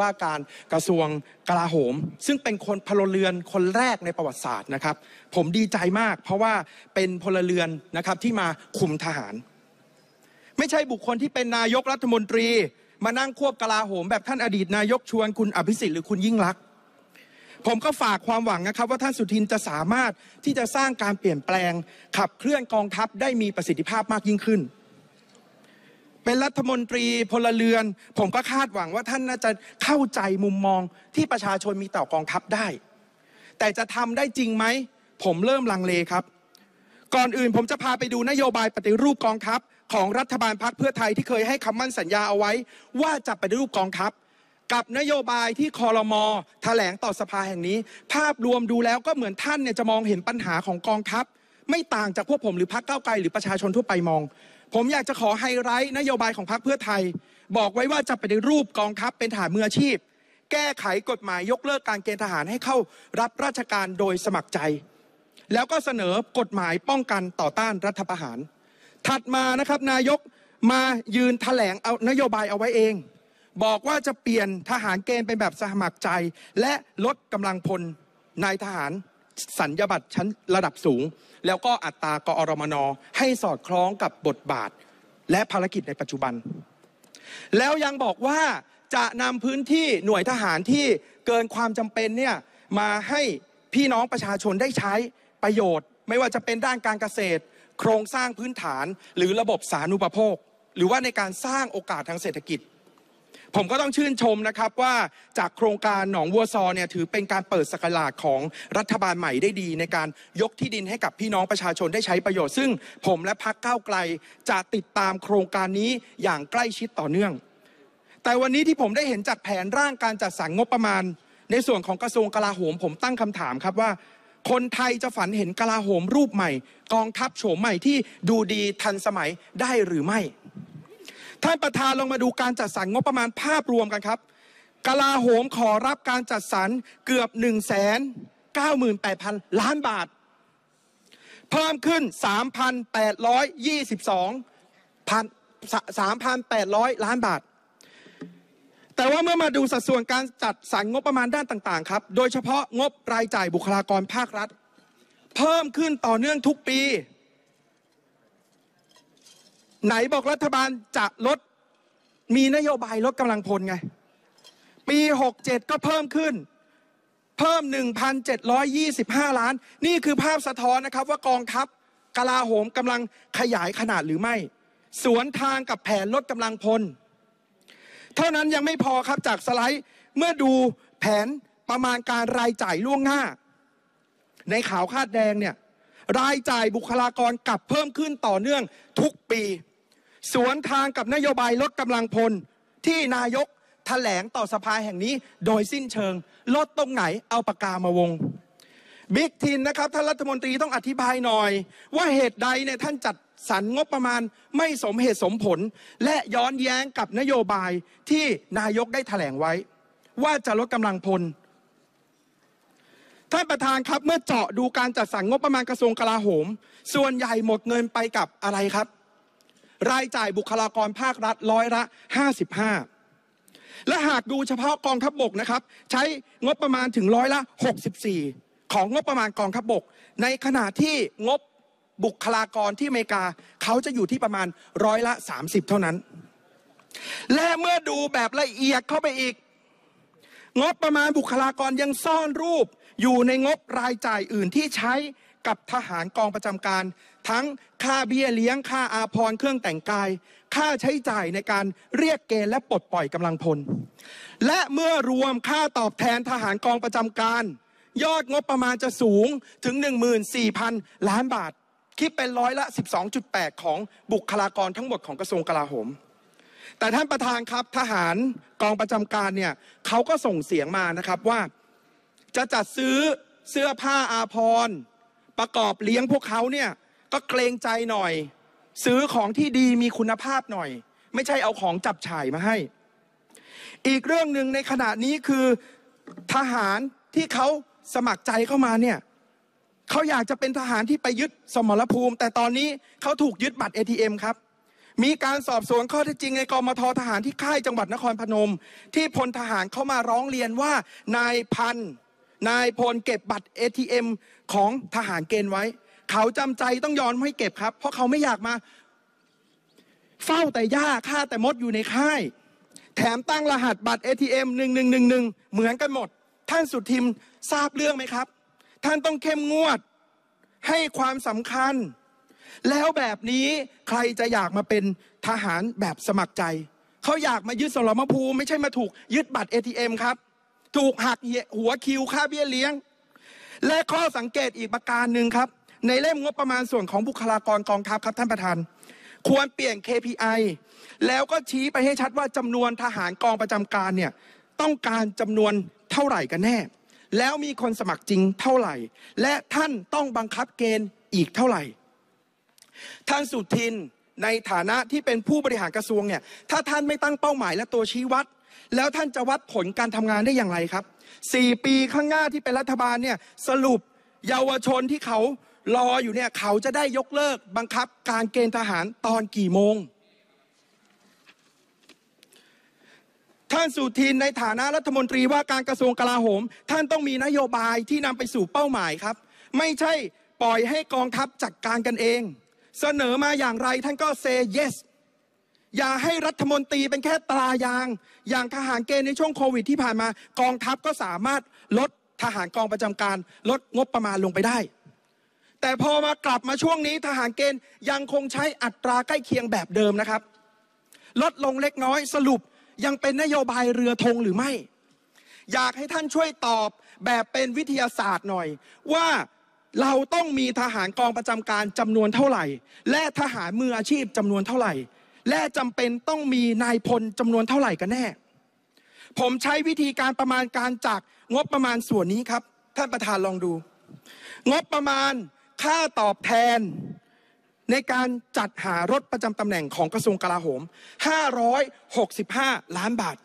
ว่าการกระทรวงกลาโหม ซึ่งเป็นคนพลเรือนคนแรกในประวัติศาสตร์นะครับ ผมดีใจมาก เพราะว่าเป็นพลเรือนนะครับที่มาคุมทหาร ไม่ใช่บุคคลที่เป็นนายกรัฐมนตรี มานั่งควบกลาโหม แบบท่านอดีตนายกชวนคุณอภิสิทธิ์หรือคุณยิ่งรักผมก็ฝากความหวังนะครับว่าท่านสุทินจะสามารถที่จะสร้างการเปลี่ยนแปลง ขับเคลื่อนกองทัพได้มีประสิทธิภาพมากยิ่งขึ้นเป็นรัฐมนตรีพลเรือน ผมก็คาดหวังว่าท่านน่าจะเข้าใจมุมมองที่ประชาชนมีต่อกองทัพได้ แต่จะทำได้จริงไหมผมเริ่มลังเลครับ ก่อนอื่นผมจะพาไปดูนโยบายปฏิรูปกองทัพของรัฐบาลพักเพื่อไทยที่เคยให้คำมั่นสัญญาเอาไว้ ว่าจะปฏิรูปกองทัพกับนโยบายที่คอรมอถแถลงต่อสภาแห่งนี้ ภาพรวมดูแล้วก็เหมือนท่านเนี่ยจะมองเห็นปัญหาของกองทัพไม่ต่างจากพวกผมหรือพักเก้าไกลหรือประชาชนทั่วไปมองผมอยากจะขอไฮไลท์นโยบายของพรรคเพื่อไทย บอกไว้ว่าจะปในรูปกองทัพเป็นทหารมืออาชีพ แก้ไขกฎหมายยกเลิกการเกณฑ์ทหารให้เข้ารับราชการโดยสมัครใจ แล้วก็เสนอกฎหมายป้องกันต่อต้านรัฐประหาร ถัดมานะครับนายกมายืนถแถลงเอานโยบายเอาไว้เอง บอกว่าจะเปลี่ยนทหารเกณฑ์เป็นแบบสมัครใจ และลดกำลังพลนายทหารสัญญบัตรชั้นระดับสูง แล้วก็อัตรากอรมนให้สอดคล้องกับบทบาท และภารกิจในปัจจุบัน แล้วยังบอกว่าจะนำพื้นที่หน่วยทหารที่เกินความจำเป็นเนี่ยมาให้พี่น้องประชาชนได้ใช้ประโยชน์ ไม่ว่าจะเป็นด้านการเกษตร โครงสร้างพื้นฐาน หรือระบบสาธารณูปโภค หรือว่าในการสร้างโอกาสทางเศรษฐกิจผมก็ต้องชื่นชมนะครับว่าจากโครงการหนองวัวซอเนี่ยถือเป็นการเปิดสกลาของรัฐบาลใหม่ได้ดีในการยกที่ดินให้กับพี่น้องประชาชนได้ใช้ประโยชน์ซึ่งผมและพักเก้าไกลจะติดตามโครงการนี้อย่างใกล้ชิดต่อเนื่อง แต่วันนี้ที่ผมได้เห็นจัดแผนร่างการจัดสรรงบประมาณ ในส่วนของกระทรวงกลาโหม ผมตั้งคำถามครับว่า คนไทยจะฝันเห็นกลาโหมรูปใหม่ กองทัพโฉมใหม่ที่ดูดีทันสมัยได้หรือไม่ท่านประธานลงมาดูการจัดสรรงบประมาณภาพรวมกันครับ กลาโหมขอรับการจัดสรรเกือบ1 9 8 0 0 0ล้านบาท เพิ่มขึ้น3,822 3,800 ล้านบาท แต่ว่าเมื่อมาดูสัดส่วนการจัดสรรงบประมาณด้านต่างๆครับโดยเฉพาะงบรายจ่ายบุคลากรภาครัฐ เพิ่มขึ้นต่อเนื่องทุกปีไหนบอกรัฐบาลจะลดมีนโยบายลดกำลังพลไง ปี 67 ก็เพิ่มขึ้น เพิ่ม 1,725 ล้านนี่คือภาพสะท้อนนะครับว่ากองทัพกลาโหมกำลังขยายขนาดหรือไม่ สวนทางกับแผนลดกำลังพล เท่านั้นยังไม่พอครับจากสไลด์เมื่อดูแผนประมาณการรายจ่ายล่วงหน้า ในขาวคาดแดงเนี่ย รายจ่ายบุคลากรกลับเพิ่มขึ้นต่อเนื่องทุกปีสวนทางกับนโยบายลดกำลังพลที่นายกแถลงต่อสภาแห่งนี้ โดยสิ้นเชิงลดตรงไหนเอาปากกามาวงบิ๊กทินนะครับท่านรัฐมนตรีต้องอธิบายหน่อย ว่าเหตุใดเนี่ยท่านจัดสรรงบประมาณไม่สมเหตุสมผล และย้อนแย้งกับนโยบายที่นายกได้ถแถลงไว้ ว่าจะลดกำลังพลท่านประธานครับเมื่อเจาะดูการจัดสรรงบประมาณกระทรวงกลาโหม ส่วนใหญ่หมดเงินไปกับอะไรครับรายจ่ายบุคลากรภาครัฐ ร้อยละ55และหากดูเฉพาะกองทัพบบกนะครับ ใช้งบประมาณถึงร้อยละ64ของงบประมาณกองทัพบบกในขณะที่งบบุคลากรที่อเมริกาเขาจะอยู่ที่ประมาณร้อยละ30เท่านั้น และเมื่อดูแบบละเอียดเข้าไปอีก งบประมาณบุคลากรยังซ่อนรูปอยู่ในงบรายจ่ายอื่นที่ใช้กับทหารกองประจำการ ทั้งค่าเบี้ยเลี้ยงค่าอาภรณ์เครื่องแต่งกาย ค่าใช้จ่ายในการเรียกเกณฑ์และปลดปล่อยกำลังพล และเมื่อรวมค่าตอบแทนทหารกองประจำการ ยอดงบประมาณจะสูงถึง 14,000ล้าน บาท คิด เป็นร้อยละ 12.8 ของบุคลากรทั้งหมดของกระทรวงกลาโหม แต่ท่านประธานครับทหารกองประจำการเนี่ยเขาก็ส่งเสียงมานะครับว่าจะจัดซื้อเสื้อผ้าอาภรณ์ประกอบเลี้ยงพวกเขาเนี่ยก็เกรงใจหน่อย ซื้อของที่ดีมีคุณภาพหน่อย ไม่ใช่เอาของจับฉ่ายมาให้ อีกเรื่องหนึ่งในขณะนี้คือทหารที่เขาสมัครใจเข้ามาเนี่ยเขาอยากจะเป็นทหารที่ไปยึดสมรภูมิ แต่ตอนนี้เขาถูกยึดบัตร ATM ครับ มีการสอบสวนข้อเท็จจริงในกรมททหารที่ค่ายจังหวัดนครพนม ที่พลทหารเข้ามาร้องเรียนว่านายพันธนายพลเก็บบัตร ATM ของทหารเกณฑ์ไว้ เขาจำใจต้องยอมให้เก็บครับ เพราะเขาไม่อยากมา เฝ้าแต่ย่าฆ่าแต่มดอยู่ในค่าย แถมตั้งรหัสบัตร ATM 1 1 1 1เหมือนกันหมด ท่านสุทิมทราบเรื่องไหมครับ ท่านต้องเข้มงวด ให้ความสำคัญ แล้วแบบนี้ใครจะอยากมาเป็นทหารแบบสมัครใจ เขาอยากมายึดสลรมภูมิไม่ใช่มาถูกยึดบัตร ATM ครับถูกหักหัวคิวค่าเบี้ยเลี้ยง และข้อสังเกตอีกประการหนึ่งครับ ในเล่มงบประมาณส่วนของบุคลากรกองทัพครับท่านประธาน ควรเปลี่ยน KPI แล้วก็ชี้ไปให้ชัดว่าจำนวนทหารกองประจำการเนี่ยต้องการจำนวนเท่าไหร่กันแน่แล้วมีคนสมัครจริงเท่าไหร่ และท่านต้องบังคับเกณฑ์อีกเท่าไหร่ ท่านสุทินในฐานะที่เป็นผู้บริหารกระทรวงเนี่ยถ้าท่านไม่ตั้งเป้าหมายและตัวชี้วัดแล้วท่านจะวัดผลการทำงานได้อย่างไรครับ 4 ปีข้างหน้าที่เป็นรัฐบาลเนี่ยสรุปเยาวชนที่เขารออยู่เนี่ยเขาจะได้ยกเลิกบังคับการเกณฑ์ทหารตอนกี่โมง ท่านสุทินในฐานะรัฐมนตรีว่าการกระทรวงกลาโหม ท่านต้องมีนโยบายที่นำไปสู่เป้าหมายครับ ไม่ใช่ปล่อยให้กองทัพจัดการกันเอง เสนอมาอย่างไรท่านก็เซเยสอย่าให้รัฐมนตรีเป็นแค่ตรายางอย่างทหารเกณฑ์ในช่วงโควิดที่ผ่านมากองทัพก็สามารถลดทหารกองประจำการลดงบประมาณลงไปได้ แต่พอมากลับมาช่วงนี้ทหารเกณฑ์ยังคงใช้อัตราใกล้เคียงแบบเดิมนะครับ ลดลงเล็กน้อยสรุปยังเป็นนโยบายเรือธงหรือไม่ อยากให้ท่านช่วยตอบแบบเป็นวิทยาศาสตร์หน่อย ว่าเราต้องมีทหารกองประจำการจำนวนเท่าไหร่ และทหารมืออาชีพจำนวนเท่าไหร่และจำเป็นต้องมีนายพลจำนวนเท่าไหร่กันแน่ ผมใช้วิธีการประมาณการจากงบประมาณส่วนนี้ครับท่านประธานลองดู งบประมาณค่าตอบแทน ในการจัดหารถประจำตำแหน่งของกระทรวงกลาโหม 565 ล้านบาท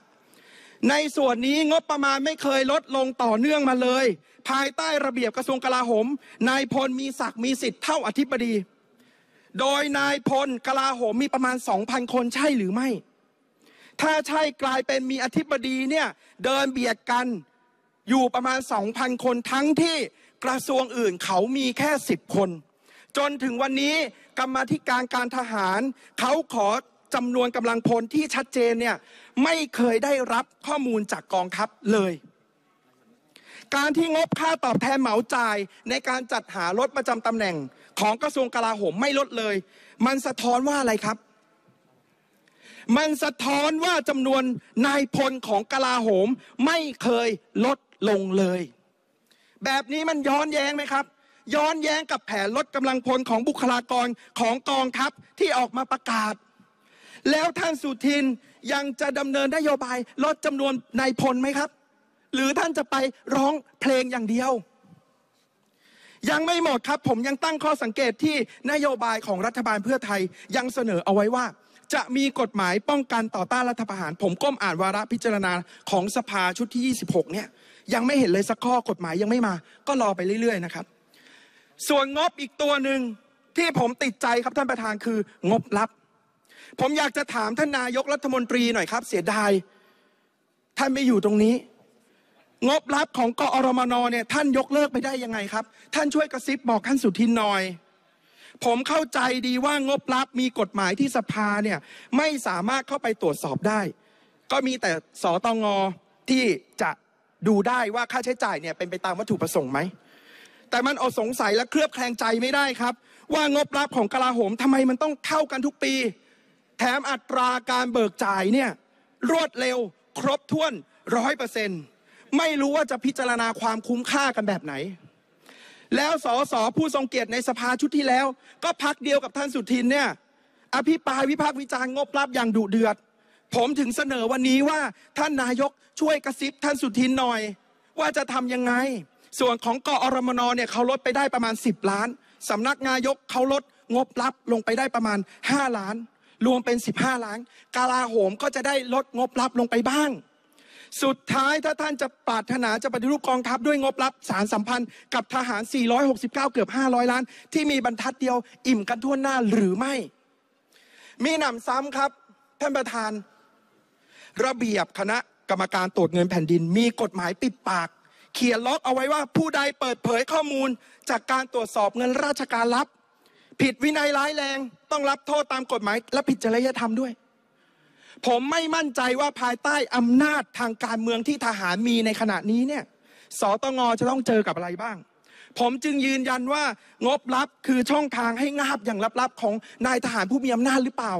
ในส่วนนี้งบประมาณไม่เคยลดลงต่อเนื่องมาเลย ภายใต้ระเบียบกระทรวงกลาโหม นายพลมีศักดิ์มีสิทธิ์เท่าอธิบดีโดยนายพลกลาโหมมีประมาณ 2,000 คนใช่หรือไม่ ถ้าใช่กลายเป็นมีอธิบดีเนี่ย เดินเบียดกันอยู่ประมาณ 2,000 คนทั้งที่กระทรวงอื่นเขามีแค่ 10 คน จนถึงวันนี้กรรมธิการการทหาร เขาขอจำนวนกำลังพลที่ชัดเจนเนี่ย ไม่เคยได้รับข้อมูลจากกองทัพเลย การที่งบค่าตอบแทนเหมาจ่าย ในการจัดหารถประจำตำแหน่งของกระทรวงกลาโหมไม่ลดเลย มันสะท้อนว่าอะไรครับ มันสะท้อนว่าจำนวนนายพลของกลาโหมไม่เคยลดลงเลย แบบนี้มันย้อนแย้งไหมครับ ย้อนแย้งกับแผนลดกำลังพลของบุคลากรของกองทัพที่ออกมาประกาศ แล้วท่านสุทินยังจะดำเนินนโยบายลดจำนวนนายพลไหมครับ หรือท่านจะไปร้องเพลงอย่างเดียวยังไม่หมดครับ ผมยังตั้งข้อสังเกตที่นโยบายของรัฐบาลเพื่อไทยยังเสนอเอาไว้ว่า จะมีกฎหมายป้องกันต่อต้านรัฐประหาร ผมก้มอ่านวาระพิจารณาของสภาชุดที่ 26 เนี่ยยังไม่เห็นเลยสักข้อกฎหมายยังไม่มา ก็รอไปเรื่อย ๆนะครับ ส่วนงบอีกตัวหนึ่งที่ผมติดใจครับท่านประธานคืองบลับ ผมอยากจะถามท่านนายกรัฐมนตรีหน่อยครับ เสียดายท่านไม่อยู่ตรงนี้งบลับของกอรมนเนี่ยท่านยกเลิกไปได้ยังไงครับท่านช่วยกระซิบบอกท่านสุทินหน่อยผมเข้าใจดีว่างบลับมีกฎหมายที่สภาเนี่ย ไม่สามารถเข้าไปตรวจสอบได้ ก็มีแต่สตงที่จะดูได้ว่าค่าใช้จ่ายเนี่ย เป็นไปตามวัตถุประสงค์ไหม แต่มันอดสงสัยและเคลือบแคลงใจไม่ได้ครับ ว่างบลับของกลาโหมทำไมมันต้องเท่ากันทุกปี แถมอัตราการเบิกจ่ายเนี่ยรวดเร็วครบถ้วนร้อยเปอร์เซ็นต์ไม่รู้ว่าจะพิจารณาความคุ้มค่ากันแบบไหน แล้วสสผู้ทรงเกียรติในสภาชุดที่แล้ว ก็พักเดียวกับท่านสุทินเนี่ย อภิปรายวิพากษ์วิจารณ์งบรับอย่างดุเดือด ผมถึงเสนอวันนี้ว่าท่านนายกช่วยกระซิบ ท่านสุทินหน่อย ว่าจะทำยังไง ส่วนของกอรมนเนี่ยเขาลดไปได้ประมาณ 10 ล้านสำนักนายกเขาลดงบรับลงไปได้ประมาณ5 ล้านรวมเป็น15ล้านกาลาโหมก็จะได้ลดงบรับลงไปบ้างสุดท้ายถ้าท่านจะปารถนาจะปฏิรูปกองทัพด้วยงบรับสารสัมพันธ์กับทหาร 469 เกือบ 500 ล้าน ที่มีบรรทัดเดียวอิ่มกันทั่วหน้าหรือไม่ มีหนำซ้ำครับ ท่านประธาน ระเบียบคณะกรรมการตรวจเงินแผ่นดิน มีกฎหมายปิดปาก เขียนล็อกเอาไว้ว่าผู้ใดเปิดเผยข้อมูล จากการตรวจสอบเงินราชการรับ ผิดวินัยร้ายแรง ต้องรับโทษตามกฎหมาย และผิดจริยธรรมด้วยผมไม่มั่นใจว่าภายใต้อำนาจทางการเมืองที่ทหารมีในขณะนี้เนี่ย สตงจะต้องเจอกับอะไรบ้าง ผมจึงยืนยันว่างบลับคือช่องทางให้งาบอย่างลับๆของนายทหารผู้มีอำนาจหรือเปล่า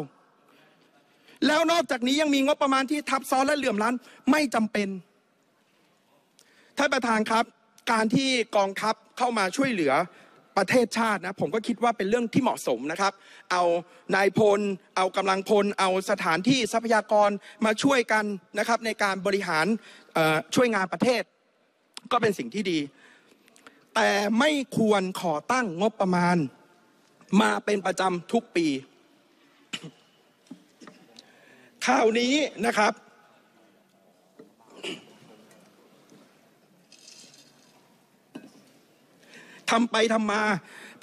แล้วนอกจากนี้ยังมีงบประมาณที่ทับซ้อนและเหลื่อมล้ำไม่จำเป็น ท่านประธานครับ การที่กองทัพเข้ามาช่วยเหลือประเทศชาตินะผมก็คิดว่าเป็นเรื่องที่เหมาะสมนะครับ เอานายพล เอากำลังพล เอาสถานที่ทรัพยากรมาช่วยกันนะครับในการบริหารช่วยงานประเทศก็เป็นสิ่งที่ดี แต่ไม่ควรขอตั้งงบประมาณมาเป็นประจำทุกปี ข่าวนี้นะครับทำไปทำมา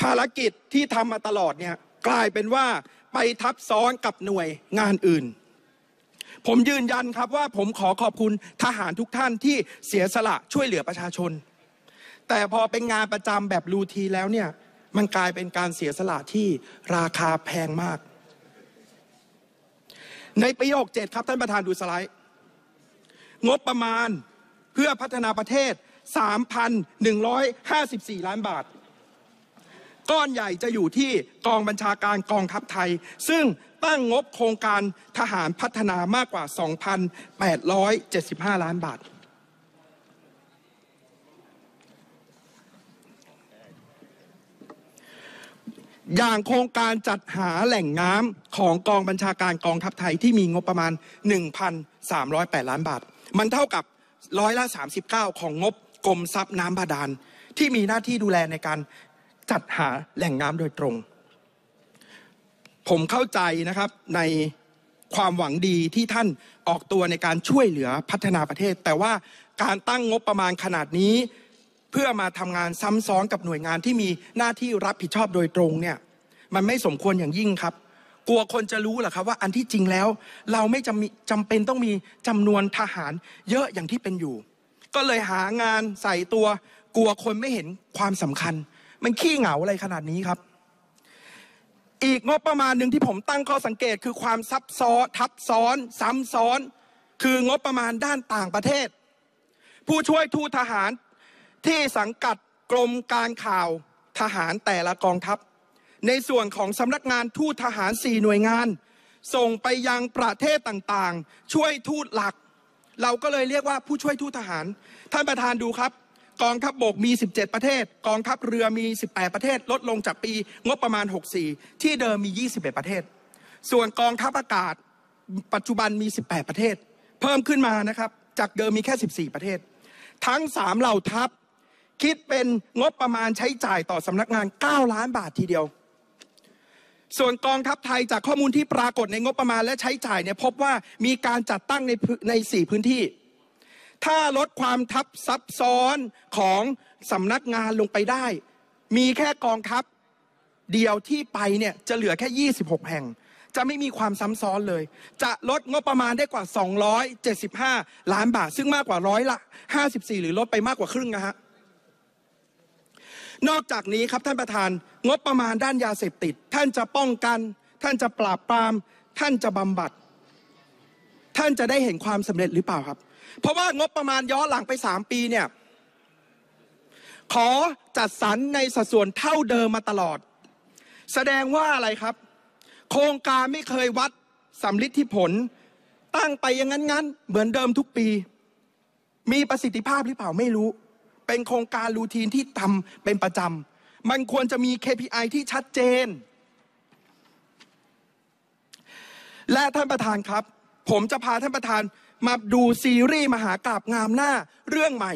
ภารกิจที่ทำมาตลอดเนี่ยกลายเป็นว่าไปทับซ้อนกับหน่วยงานอื่น ผมยืนยันครับว่าผมขอขอบคุณทหารทุกท่านที่เสียสละช่วยเหลือประชาชน แต่พอเป็นงานประจำแบบรูทีแล้วเนี่ยมันกลายเป็นการเสียสละที่ราคาแพงมาก ในประโยคดครับท่านประธานดูสไลด์งบประมาณเพื่อพัฒนาประเทศ3,154 ล้านบาท ก้อนใหญ่จะอยู่ที่กองบัญชาการกองทัพไทยซึ่งตั้งงบโครงการทหารพัฒนามากกว่า 2,875 ล้านบาท อย่างโครงการจัดหาแหล่งน้ำของกองบัญชาการกองทัพไทยที่มีงบประมาณ 1,308 ล้านบาท มันเท่ากับร้อยละ39ของงบกรมทรัพย์น้ำบาดาลที่มีหน้าที่ดูแลในการจัดหาแหล่งน้ำโดยตรง ผมเข้าใจนะครับในความหวังดีที่ท่านออกตัวในการช่วยเหลือพัฒนาประเทศ แต่ว่าการตั้งงบประมาณขนาดนี้ เพื่อมาทำงานซ้ำซ้อนกับหน่วยงานที่มีหน้าที่รับผิดชอบโดยตรงเนี่ยมันไม่สมควรอย่างยิ่งครับกลัวคนจะรู้เหรอครับว่าอันที่จริงแล้วเราไม่จำจำเป็นต้องมีจำนวนทหารเยอะอย่างที่เป็นอยู่ก็เลยหางานใส่ตัวกลัวคนไม่เห็นความสำคัญ มันขี้เหงาอะไรขนาดนี้ครับ อีกงบประมาณหนึ่งที่ผมตั้งข้อสังเกตคือความซับซ้อนทับซ้อนซ้ำซ้อน คืองบประมาณด้านต่างประเทศ ผู้ช่วยทูตทหารที่สังกัดกรมการข่าวทหารแต่ละกองทัพ ในส่วนของสำนักงานทูตทหาร4หน่วยงาน ส่งไปยังประเทศต่าง ๆ ช่วยทูตหลักเราก็เลยเรียกว่าผู้ช่วยทูตทหารท่านประธานดูครับ กองทัพบบกมี 17 ประเทศ กองทัพเรือมี 18 ประเทศ ลดลงจากปีงบประมาณ 64 ที่เดิมมี 21 ประเทศ ส่วนกองทัพอากาศปัจจุบันมี 18 ประเทศ เพิ่มขึ้นมานะครับจากเดิมมีแค่ 14 ประเทศ ทั้ง 3เหล่าทัพคิดเป็นงบประมาณใช้จ่ายต่อสำนักงาน 9 ล้านบาททีเดียวส่วนกองทัพไทยจากข้อมูลที่ปรากฏในงบประมาณและใช้จ่ายเนี่ยพบว่ามีการจัดตั้งในในสี่พื้นที่ ถ้าลดความทับซับซ้อนของสำนักงานลงไปได้ มีแค่กองทัพเดียวที่ไปเนี่ยจะเหลือแค่ 26 แห่ง จะไม่มีความซ้ำซ้อนเลย จะลดงบประมาณได้กว่า 275 ล้านบาทซึ่งมากกว่าร้อยละ 54 หรือลดไปมากกว่าครึ่งนะฮะนอกจากนี้ครับท่านประธาน งบประมาณด้านยาเสพติด ท่านจะป้องกัน ท่านจะปราบปรามท่านจะบำบัด ท่านจะได้เห็นความสำเร็จหรือเปล่าครับ เพราะว่างบประมาณย้อนหลังไปสามปีเนี่ยขอจัดสรรในสัดส่วนเท่าเดิมมาตลอด แสดงว่าอะไรครับ โครงการไม่เคยวัดสำลิดที่ผล ตั้งไปอย่างนั้น ๆ เหมือนเดิมทุกปี มีประสิทธิภาพหรือเปล่าไม่รู้เป็นโครงการรูทีนที่ทำเป็นประจำมันควรจะมี KPI ที่ชัดเจน และท่านประธานครับ ผมจะพาท่านประธานมาดูซีรีส์มหากราบงามหน้าเรื่องใหม่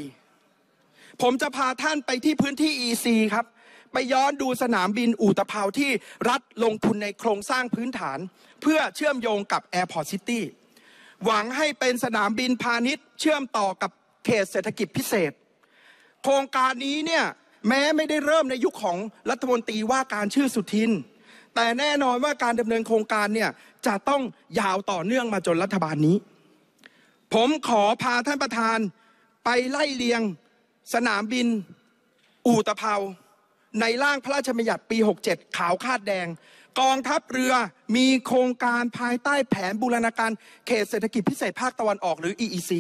ผมจะพาท่านไปที่พื้นที่ EC ครับ ไปย้อนดูสนามบินอู่ตะเภาที่รัฐลงทุนในโครงสร้างพื้นฐาน เพื่อเชื่อมโยงกับแอร์พอร์ตซิตี้หวังให้เป็นสนามบินพาณิชย์เชื่อมต่อกับเขตเศรษฐกิจพิเศษโครงการนี้เนี่ย แม้ไม่ได้เริ่มในยุคของรัฐมนตรีว่าการชื่อสุทินแต่แน่นอนว่าการดำเนินโครงการเนี่ย จะต้องยาวต่อเนื่องมาจนรัฐบาลนี้ ผมขอพาท่านประธานไปไล่เลียงสนามบิน อู่ตะเภา ในร่างพระราชบัญญัติปี 67 ขาวคาดแดง กองทัพเรือมีโครงการภายใต้แผนบูรณาการเขตเศรษฐกิจพิเศษภาคตะวันออกหรือ EEC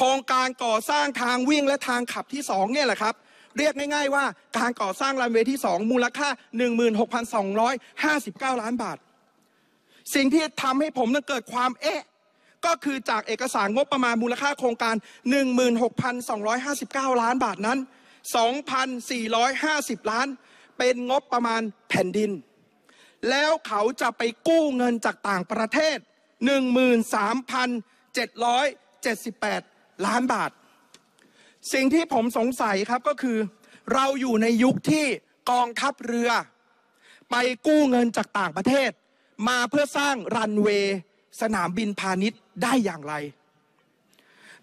โครงการก่อสร้างทางวิ่งและทางขับที่ 2เนี่ยแหละครับ เรียกง่าย ๆ ว่าการก่อสร้างรันเวย์ที่ 2 มูลค่า 16,259 ล้านบาท สิ่งที่ทำให้ผมนั้นเกิดความเอ๊ะก็คือจากเอกสารงบประมาณมูลค่าโครงการ 16,259 ล้านบาทนั้น 2,450 ล้าน เป็นงบประมาณแผ่นดิน แล้วเขาจะไปกู้เงินจากต่างประเทศ 13,778ล้านบาท สิ่งที่ผมสงสัยครับก็คือ เราอยู่ในยุคที่กองทัพเรือ ไปกู้เงินจากต่างประเทศ มาเพื่อสร้างรันเวย์สนามบินพาณิชย์ได้อย่างไร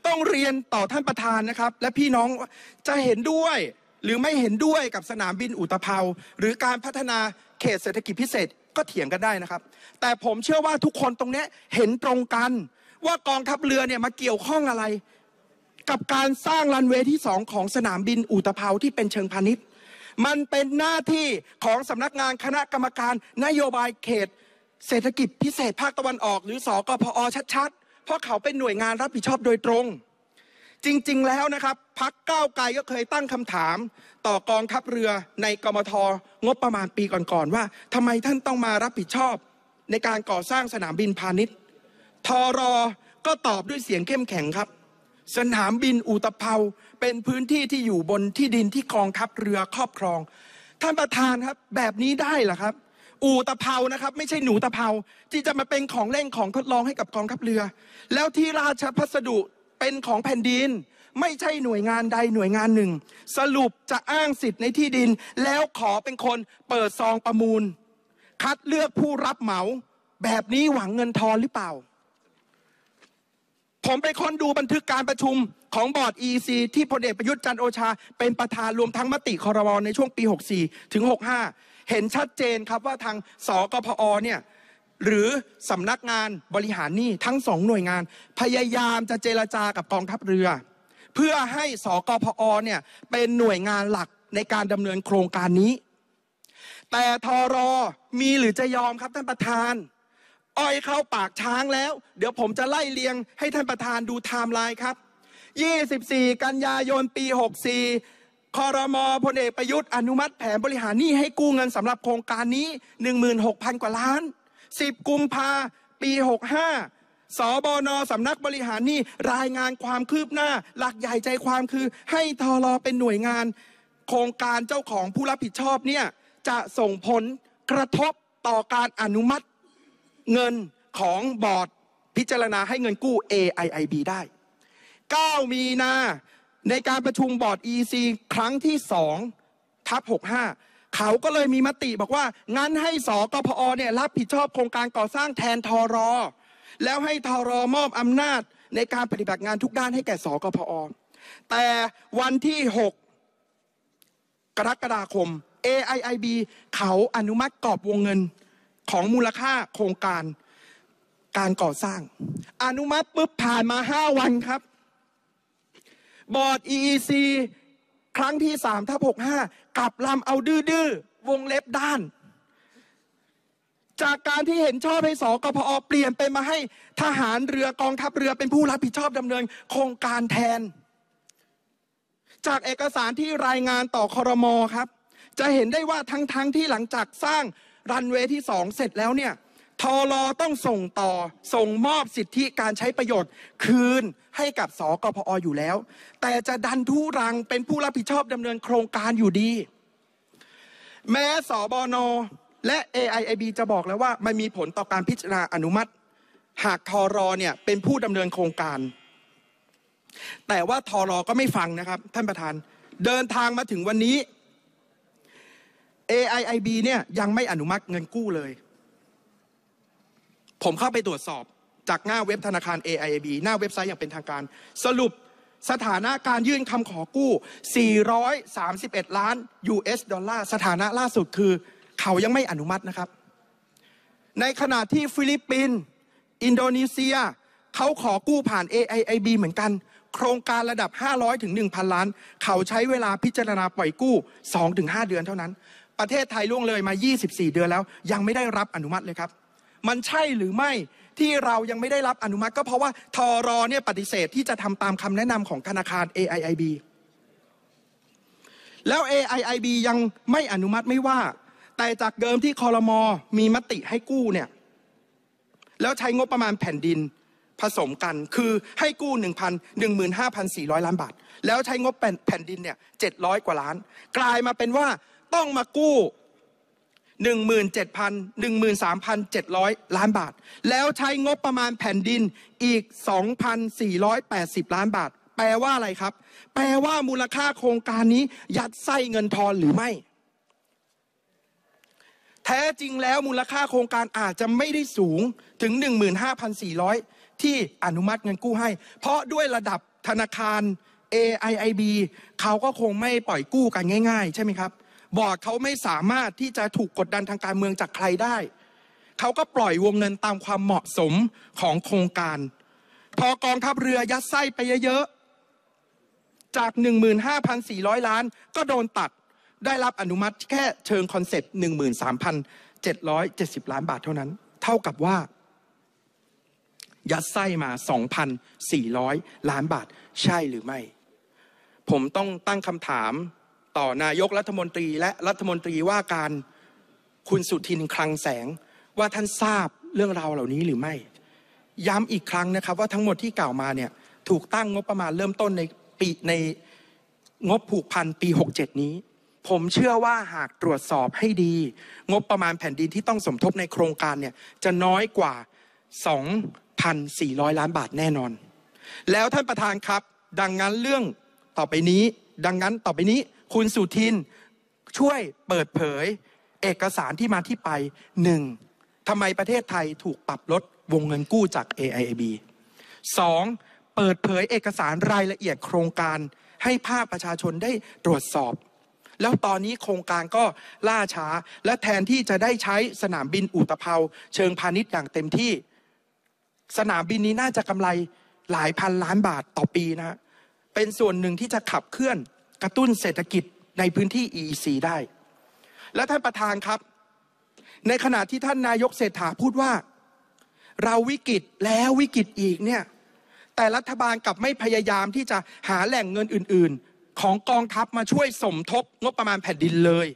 ต้องเรียนต่อท่านประธานนะครับ และพี่น้องจะเห็นด้วยหรือไม่เห็นด้วยกับสนามบินอุตภเปาหรือการพัฒนาเขตเศรษฐกิจพิเศษก็เถียงกันได้นะครับ แต่ผมเชื่อว่าทุกคนตรงนี้เห็นตรงกันว่ากองทัพเรือเนี่ยมาเกี่ยวข้องอะไรกับการสร้างรันเวย์ที่งของสนามบินอุตภาที่เป็นเชิงพาณิชย์ มันเป็นหน้าที่ของสำนักงานคณะกรรมการ นโยบายเขต เศรษฐกิจพิเศษภาคตะวันออก หรือสอกพอชัดๆเพราะเขาเป็นหน่วยงานรับผิดชอบโดยตรง จริงๆแล้วนะครับ พักก้าวไกลก็เคยตั้งคำถาม ต่อกองทัพเรือในกมท งบประมาณปีก่อนๆว่าทำไมท่านต้องมารับผิดชอบในการก่อสร้างสนามบินพาณิชย์ทอรอก็ตอบด้วยเสียงเข้มแข็งครับสนามบินอุตภเปาเป็นพื้นที่ที่อยู่บนที่ดินที่กองทัพเรือครอบครองท่านประธานครับแบบนี้ได้เหรอครับ อูตะเภานะครับไม่ใช่หนูตะเภาที่จะมาเป็นของเล่นของทดลองให้กับกองทัพเรือ แล้วที่ราชพัสดุเป็นของแผ่นดิน ไม่ใช่หน่วยงานใดหน่วยงานหนึ่ง สรุปจะอ้างสิทธิ์ในที่ดิน แล้วขอเป็นคนเปิดซองประมูล คัดเลือกผู้รับเหมา แบบนี้หวังเงินทอนหรือเปล่าผมไปค้นดูบันทึกการประชุมของบอร์ด EC ที่พลเอกประยุทธ์จันโอชา เป็นประธานรวมทั้งมติคอรมอในช่วงปี 64 ถึง 65 เห็นชัดเจนครับว่าทางสกพอเนี่ยหรือสำนักงานบริหารหนี้ทั้งสองหน่วยงานพยายามจะเจรจากับกองทัพเรือ เพื่อให้สกพอเนี่ยเป็นหน่วยงานหลักในการดำเนินโครงการนี้ แต่ทอรอมีหรือจะยอมครับท่านประธานอ้อยเข้าปากช้างแล้ว เดี๋ยวผมจะไล่เลียงให้ท่านประธานดูไทม์ไลน์ครับ 24 กันยายนปี 64 คอรมอพลเอกประยุทธ์อนุมัติแผนบริหารหนี้ให้กู้เงินสำหรับโครงการนี้ 16,000 กว่าล้าน 10 กุมภาปี 65 สบนสำนักบริหารหนี้รายงานความคืบหน้าหลักใหญ่ใจความคือให้ทอรอเป็นหน่วยงาน โครงการเจ้าของผู้รับผิดชอบเนี่ยจะส่งผลกระทบต่อการอนุมัติเงินของบอร์ดพิจารณาให้เงินกู้ AIIB ได้ 9 มีนาในการประชุมบอร์ด EC ครั้งที่ 2ทับ65 เขาก็เลยมีมติบอกว่างั้นให้สกพอเนี่ยรับผิดชอบโครงการก่อสร้างแทนทอรอ แล้วให้ทอรอมอบอำนาจในการปฏิบัติงานทุกด้านให้แก่สกพอแต่วันที่ 6 กรกฎาคม AIIB เขาอนุมัติกรอบวงเงินของมูลค่าโครงการการก่อสร้าง อนุมัติปุ๊บผ่านมาห้าวันครับ บอร์ด EEC ครั้งที่3ทับ65 กลับลำเอาดื้อวงเล็บด้าน จากการที่เห็นชอบให้สกพอเปลี่ยนเป็นมาให้ทหารเรือกองทัพเรือเป็นผู้รับผิดชอบดำเนิน โครงการแทน จากเอกสารที่รายงานต่อคอรมอครับ จะเห็นได้ว่าทั้ง ๆทที่หลังจากสร้างรันเวย์ที่ 2 เสร็จแล้วเนี่ยทอรอต้องส่งต่อส่งมอบสิทธิการใช้ประโยชน์ คืนให้กับสกพออยู่แล้ว แต่จะดันทุรังเป็นผู้รับผิดชอบดำเนินโครงการอยู่ดี แม้สบนและ AIIB จะบอกแล้วว่า มันมีผลต่อการพิจารณาอนุมัติ หากทอรอเนี่ยเป็นผู้ดำเนินโครงการ แต่ว่าทอรอก็ไม่ฟังนะครับ ท่านประธานเดินทางมาถึงวันนี้ AIIB เนี่ย ยังไม่อนุมัติเงินกู้เลย ผมเข้าไปตรวจสอบจากหน้าเว็บธนาคาร AIIB หน้าเว็บไซต์อย่างเป็นทางการ สรุปสถานะการยื่นคำขอกู้ 431 ล้าน US ดอลลาร์สถานะล่าสุดคือเขายังไม่อนุมัตินะครับ ในขณะที่ฟิลิปปินส์ อินโดนีเซีย เขาขอกู้ผ่าน AIIB เหมือนกัน โครงการระดับ 500 ถึง 1,000 ล้าน เขาใช้เวลาพิจารณาปล่อยกู้ 2-5 เดือนเท่านั้นประเทศไทยล่วงเลยมา 24 เดือนแล้วยังไม่ได้รับอนุมัติเลยครับ มันใช่หรือไม่ที่เรายังไม่ได้รับอนุมัติก็เพราะว่าทอรอเนี่ยปฏิเสธที่จะทำตามคำแนะนำของธนาคาร AIIB แล้ว AIIB ยังไม่อนุมัติไม่ว่า แต่จากเดิมที่คอรมอมีมติให้กู้เนี่ย แล้วใช้งบประมาณแผ่นดินผสมกัน คือให้กู้1 1 5 4 0 0 ล้านบาท แล้วใช้งบแผ่นดินเนี่ย700กว่าล้าน กลายมาเป็นว่าต้องมากู้17,000 13,700 ล้านบาท แล้วใช้งบประมาณแผ่นดินอีก 2,480 ล้านบาท แปลว่าอะไรครับ แปลว่ามูลค่าโครงการนี้ยัดไส้เงินทอนหรือไม่ แท้จริงแล้วมูลค่าโครงการอาจจะไม่ได้สูงถึง 15,400 ที่อนุมัติเงินกู้ให้ เพราะด้วยระดับธนาคาร AIIB เขาก็คงไม่ปล่อยกู้กันง่ายๆ ใช่ไหมครับบอร์ดเขาไม่สามารถที่จะถูกกดดันทางการเมืองจากใครได้ เขาก็ปล่อยวงเงินตามความเหมาะสมของโครงการ พอกองทัพเรือยัดไส้ไปเยอะๆ จาก 15,400 ล้านก็โดนตัด ได้รับอนุมัติแค่เชิงคอนเซ็ปต์ 13,770 ล้านบาทเท่านั้น เท่ากับว่า ยัดไส้มา 2,400 ล้านบาทใช่หรือไม่ ผมต้องตั้งคำถามต่อ นายกรัฐมนตรีและรัฐมนตรีว่าการคุณสุทินคลังแสง ว่าท่านทราบเรื่องราวเหล่านี้หรือไม่ ย้ำอีกครั้งนะครับ ว่าทั้งหมดที่กล่าวมาเนี่ยถูกตั้งงบประมาณเริ่มต้นในปีในงบผูกพันปี 67 นี้ ผมเชื่อว่าหากตรวจสอบให้ดี งบประมาณแผ่นดินที่ต้องสมทบในโครงการเนี่ยจะน้อยกว่า 2,400 ล้านบาทแน่นอน แล้วท่านประธานครับดังนั้นเรื่องต่อไปนี้ดังนั้นต่อไปนี้คุณสุทินช่วยเปิดเผยเอกสารที่มาที่ไปหนึ่งทำไมประเทศไทยถูกปรับลด วงเงินกู้จาก AIB 2. เปิดเผยเอกสารรายละเอียดโครงการให้ภาคประชาชนได้ตรวจสอบ แล้วตอนนี้โครงการก็ล่าช้าและแทนที่จะได้ใช้สนามบินอุตภเปาเชิงพาณิชย์อย่างเต็มที่ สนามบินนี้น่าจะกำไรหลายพันล้านบาทต่อปีนะเป็นส่วนหนึ่งที่จะขับเคลื่อนกระตุ้นเศรษฐกิจในพื้นที่ EEC ได้ และท่านประธานครับ ในขณะที่ท่านนายกเศรษฐาพูดว่า เราวิกฤตแล้ววิกฤตอีกเนี่ย แต่รัฐบาลกลับไม่พยายามที่จะหาแหล่งเงินอื่น ๆ ของกองทัพมาช่วยสมทบงบประมาณแผ่นดินเลย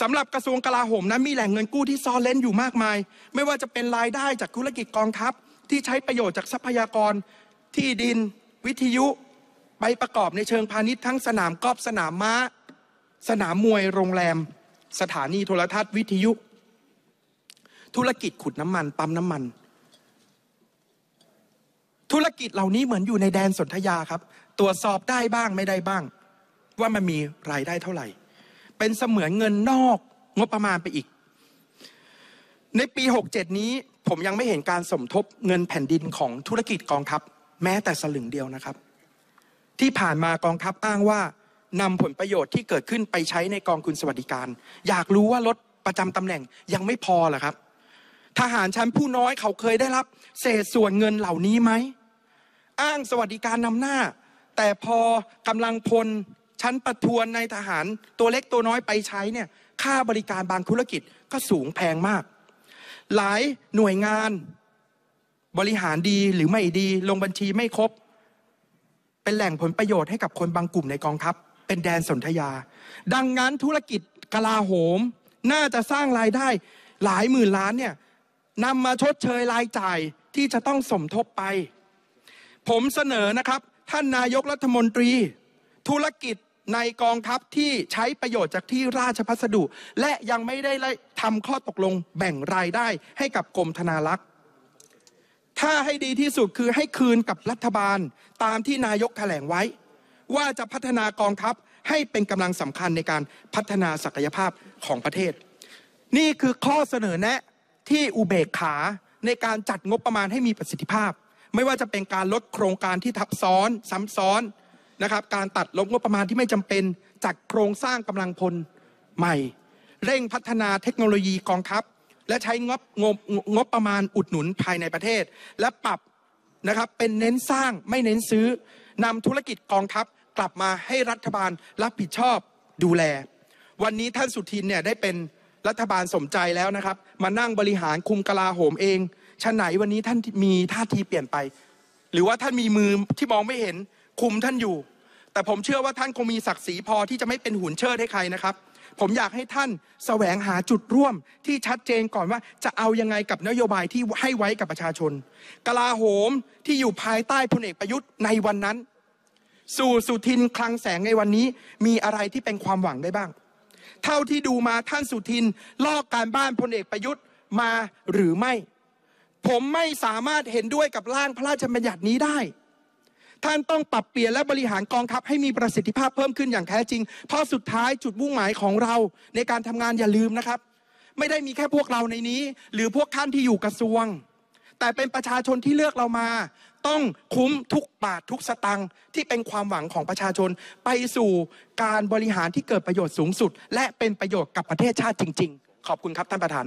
สำหรับกระทรวงกลาโหมนั้น มีแหล่งเงินกู้ที่ซ่อนเล่นอยู่มากมาย ไม่ว่าจะเป็นรายได้จากธุรกิจกองทัพที่ใช้ประโยชน์จากทรัพยากรที่ดินวิทยุไปประกอบในเชิงพาณิชย์ทั้งสนามกอล์ฟสนามม้า สนามมวยโรงแรม สถานี โทรทัศน์วิทยุ ธุรกิจขุดน้ำมัน ปั๊มน้ำมัน ธุรกิจเหล่านี้เหมือนอยู่ในแดนสนธยาครับ ตรวจสอบได้บ้างไม่ได้บ้าง ว่ามันมีรายได้เท่าไหร่ เป็นเสมือนเงินนอกงบประมาณไปอีก ในปี 67 นี้ผมยังไม่เห็นการสมทบเงินแผ่นดินของธุรกิจกองทัพแม้แต่สลึงเดียวนะครับที่ผ่านมากองทัพอ้างว่านำผลประโยชน์ที่เกิดขึ้นไปใช้ในกองคุณสวัสดิการ อยากรู้ว่าลดประจำตำแหน่งยังไม่พอเหรอครับ ทหารชั้นผู้น้อยเขาเคยได้รับ เศษส่วนเงินเหล่านี้ไหม อ้างสวัสดิการนำหน้า แต่พอกำลังพลชั้นประทวนในทหารตัวเล็กตัวน้อยไปใช้เนี่ย ค่าบริการบางธุรกิจก็สูงแพงมาก หลายหน่วยงานบริหารดีหรือไม่ดีลงบัญชีไม่ครบเป็นแหล่งผลประโยชน์ให้กับคนบางกลุ่มในกองทัพเป็นแดนสนธยา ดังนั้นธุรกิจกลาโหม น่าจะสร้างรายได้หลายหมื่นล้านเนี่ยนำมาชดเชยรายจ่ายที่จะต้องสมทบไป ผมเสนอนะครับท่านนายกรัฐมนตรี ธุรกิจในกองทัพที่ใช้ประโยชน์จากที่ราชพัสดุ และยังไม่ได้ทำข้อตกลงแบ่งรายได้ให้กับกรมธนารักษ์ถ้าให้ดีที่สุดคือให้คืนกับรัฐบาลตามที่นายกแถลงไว้ ว่าจะพัฒนากองทัพให้เป็นกำลังสำคัญในการพัฒนาศักยภาพของประเทศ นี่คือข้อเสนอแนะที่อุเบกขาในการจัดงบประมาณให้มีประสิทธิภาพ ไม่ว่าจะเป็นการลดโครงการที่ทับซ้อนซ้ำซ้อนนะครับ การตัดลบงบประมาณที่ไม่จำเป็นจัดโครงสร้างกำลังพลใหม่ เร่งพัฒนาเทคโนโลยีกองทัพและใช้งบงบงบประมาณอุดหนุนภายในประเทศ และปรับนะครับเป็นเน้นสร้างไม่เน้นซื้อนำธุรกิจกองทัพกลับมาให้รัฐบาลรับผิดชอบดูแล วันนี้ท่านสุทินเนี่ยได้เป็นรัฐบาลสมใจแล้วนะครับ มานั่งบริหารคุมกลาโหมเองชะไหนวันนี้ท่านมีท่าทีเปลี่ยนไป หรือว่าท่านมีมือที่มองไม่เห็นคุมท่านอยู่ แต่ผมเชื่อว่าท่านคงมีศักดิ์ศรีพอที่จะไม่เป็นหุ่นเชิดให้ใครนะครับผมอยากให้ท่านแสวงหาจุดร่วม ที่ชัดเจนก่อนว่า จะเอายังไงกับนโยบาย ที่ให้ไว้กับประชาชน กลาโหมที่อยู่ภายใต้พลเอกประยุทธ์ในวันนั้น สู่สุทินคลังแสงในวันนี้มีอะไรที่เป็นความหวังได้บ้าง เท่าที่ดูมาท่านสุทินลอกการบ้านพลเอกประยุทธ์มาหรือไม่ ผมไม่สามารถเห็นด้วยกับร่างพระราชบัญญัตินี้ได้ท่านต้องปรับเปลี่ยนและบริหารกองทัพให้มีประสิทธิภาพเพิ่มขึ้นอย่างแท้จริง เพราะสุดท้ายจุดมุ่งหมายของเราในการทำงานอย่าลืมนะครับ ไม่ได้มีแค่พวกเราในนี้ หรือพวกท่าน ที่อยู่กระทรวง แต่เป็นประชาชนที่เลือกเรามา ต้องคุ้มทุกบาททุกสตังค์ที่เป็นความหวังของประชาชนไปสู่การบริหารที่เกิดประโยชน์สูงสุด และเป็นประโยชน์กับประเทศชาติจริงๆ ขอบคุณครับท่านประธาน